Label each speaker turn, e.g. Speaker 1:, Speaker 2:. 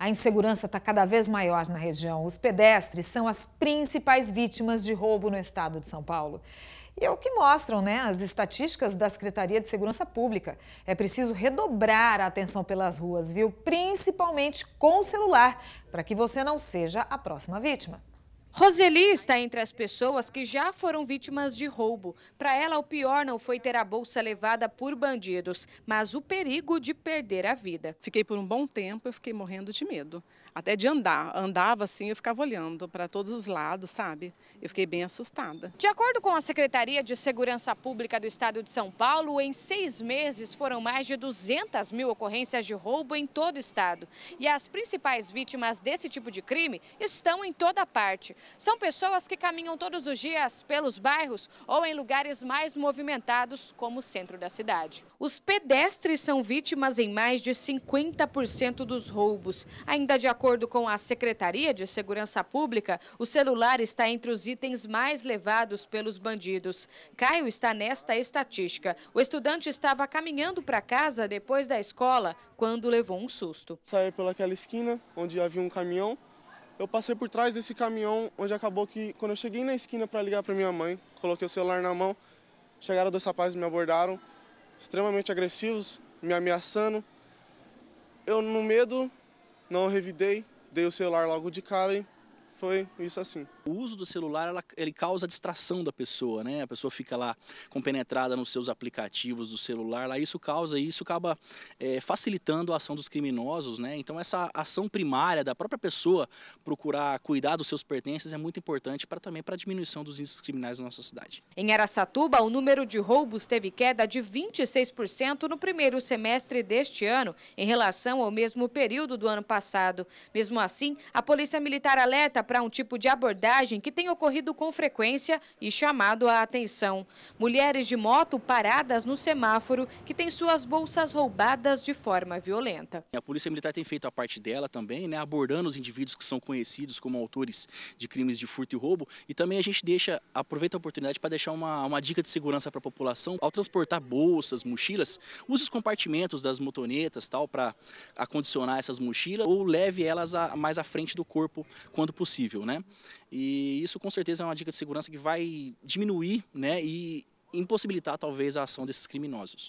Speaker 1: A insegurança está cada vez maior na região. Os pedestres são as principais vítimas de roubo no estado de São Paulo. E é o que mostram né, as estatísticas da Secretaria de Segurança Pública. É preciso redobrar a atenção pelas ruas, viu? Principalmente com o celular, para que você não seja a próxima vítima. Roseli está entre as pessoas que já foram vítimas de roubo. Para ela, o pior não foi ter a bolsa levada por bandidos, mas o perigo de perder a vida. Fiquei por um bom tempo, eu fiquei morrendo de medo. Até de andar. Andava assim, eu ficava olhando para todos os lados, sabe? Eu fiquei bem assustada. De acordo com a Secretaria de Segurança Pública do Estado de São Paulo, em seis meses foram mais de 200 mil ocorrências de roubo em todo o estado. E as principais vítimas desse tipo de crime estão em toda parte. São pessoas que caminham todos os dias pelos bairros ou em lugares mais movimentados, como o centro da cidade. Os pedestres são vítimas em mais de 50% dos roubos. Ainda de acordo com a Secretaria de Segurança Pública, o celular está entre os itens mais levados pelos bandidos. Caio está nesta estatística. O estudante estava caminhando para casa depois da escola
Speaker 2: quando levou um susto. Saí pelaquela esquina onde havia um caminhão eu passei por trás desse caminhão, onde acabou que, quando eu cheguei na esquina para ligar para minha mãe, coloquei o celular na mão, chegaram dois rapazes me abordaram, extremamente agressivos, me ameaçando. Eu, no medo, não
Speaker 3: revidei, dei o celular logo de cara e foi isso assim. O uso do celular, ela, ele causa distração da pessoa, né? A pessoa fica lá compenetrada nos seus aplicativos do celular, lá isso causa e isso acaba é, facilitando a ação dos criminosos, né? Então essa ação primária da própria pessoa procurar cuidar dos seus pertences é muito importante para também para a diminuição dos índices criminais na nossa cidade.
Speaker 1: Em Aracatuba, o número de roubos teve queda de 26% no primeiro semestre deste ano, em relação ao mesmo período do ano passado. Mesmo assim, a Polícia Militar alerta para um tipo de abordagem que tem ocorrido com frequência e chamado a atenção. Mulheres de moto paradas no semáforo que têm suas bolsas roubadas de forma violenta.
Speaker 3: A Polícia Militar tem feito a parte dela também, né, abordando os indivíduos que são conhecidos como autores de crimes de furto e roubo. E também a gente deixa, aproveita a oportunidade para deixar uma, uma dica de segurança para a população. Ao transportar bolsas, mochilas, use os compartimentos das motonetas tal para acondicionar essas mochilas ou leve elas a, mais à frente do corpo quando possível possível, né? E isso com certeza é uma dica de segurança que vai diminuir, né, e impossibilitar talvez a ação desses criminosos.